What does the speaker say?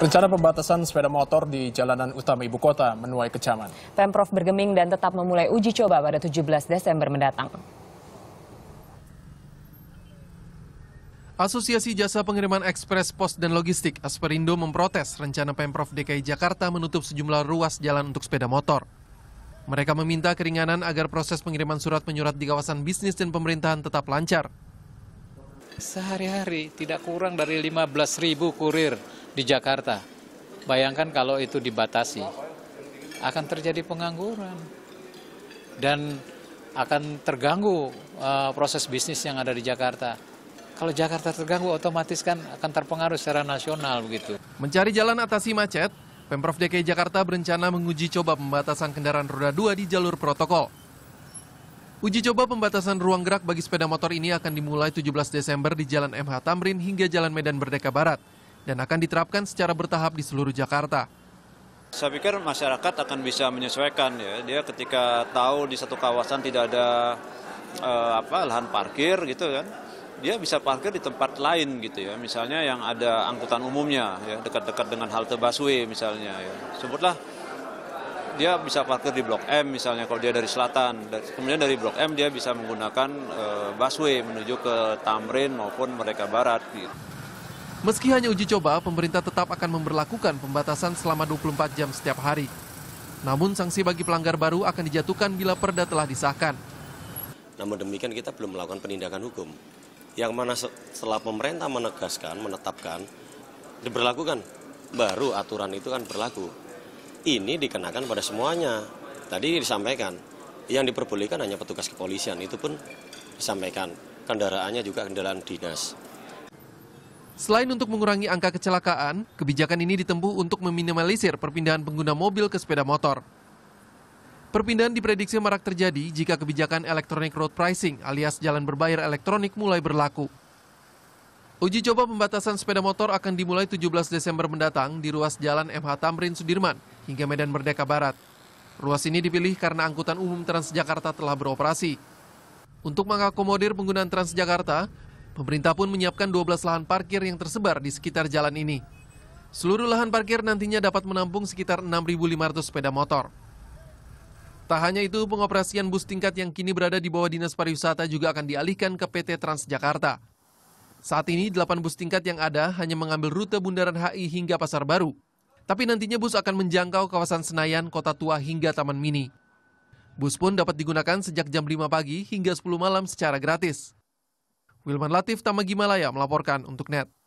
Rencana pembatasan sepeda motor di jalanan utama ibu kota menuai kecaman. Pemprov bergeming dan tetap memulai uji coba pada 17 Desember mendatang. Asosiasi Jasa Pengiriman Ekspres Pos dan Logistik Asperindo memprotes rencana Pemprov DKI Jakarta menutup sejumlah ruas jalan untuk sepeda motor. Mereka meminta keringanan agar proses pengiriman surat menyurat di kawasan bisnis dan pemerintahan tetap lancar sehari-hari tidak kurang dari 15.000 kurir di Jakarta. Bayangkan kalau itu dibatasi, akan terjadi pengangguran dan akan terganggu uh, proses bisnis yang ada di Jakarta. Kalau Jakarta terganggu, otomatis kan akan terpengaruh secara nasional begitu. Mencari jalan atasi macet, Pemprov DKI Jakarta berencana menguji coba pembatasan kendaraan roda 2 di jalur protokol. Uji coba pembatasan ruang gerak bagi sepeda motor ini akan dimulai 17 Desember di Jalan MH Tamrin hingga Jalan Medan Merdeka Barat dan akan diterapkan secara bertahap di seluruh Jakarta. Saya pikir masyarakat akan bisa menyesuaikan ya. Dia ketika tahu di satu kawasan tidak ada eh, apa lahan parkir gitu kan. Dia bisa parkir di tempat lain gitu ya. Misalnya yang ada angkutan umumnya ya dekat-dekat dengan halte busway misalnya ya. Sebutlah dia bisa parkir di Blok M misalnya kalau dia dari selatan. Kemudian dari Blok M dia bisa menggunakan e, busway menuju ke Tamrin maupun mereka Barat. Gitu. Meski hanya uji coba, pemerintah tetap akan memperlakukan pembatasan selama 24 jam setiap hari. Namun sanksi bagi pelanggar baru akan dijatuhkan bila perda telah disahkan. Namun demikian kita belum melakukan penindakan hukum. Yang mana setelah pemerintah menegaskan, menetapkan, diberlakukan, baru aturan itu kan berlaku ini dikenakan pada semuanya. Tadi disampaikan, yang diperbolehkan hanya petugas kepolisian, itu pun disampaikan. Kendaraannya juga kendaraan dinas. Selain untuk mengurangi angka kecelakaan, kebijakan ini ditempuh untuk meminimalisir perpindahan pengguna mobil ke sepeda motor. Perpindahan diprediksi marak terjadi jika kebijakan electronic road pricing alias jalan berbayar elektronik mulai berlaku. Uji coba pembatasan sepeda motor akan dimulai 17 Desember mendatang di ruas jalan MH Tamrin Sudirman hingga Medan Merdeka Barat. Ruas ini dipilih karena angkutan umum Transjakarta telah beroperasi. Untuk mengakomodir penggunaan Transjakarta, pemerintah pun menyiapkan 12 lahan parkir yang tersebar di sekitar jalan ini. Seluruh lahan parkir nantinya dapat menampung sekitar 6.500 sepeda motor. Tak hanya itu, pengoperasian bus tingkat yang kini berada di bawah Dinas Pariwisata juga akan dialihkan ke PT Transjakarta. Saat ini, delapan bus tingkat yang ada hanya mengambil rute Bundaran HI hingga Pasar Baru. Tapi nantinya bus akan menjangkau kawasan Senayan, Kota Tua hingga Taman Mini. Bus pun dapat digunakan sejak jam 5 pagi hingga 10 malam secara gratis. Wilman Latif Tamagimalaya melaporkan untuk NET.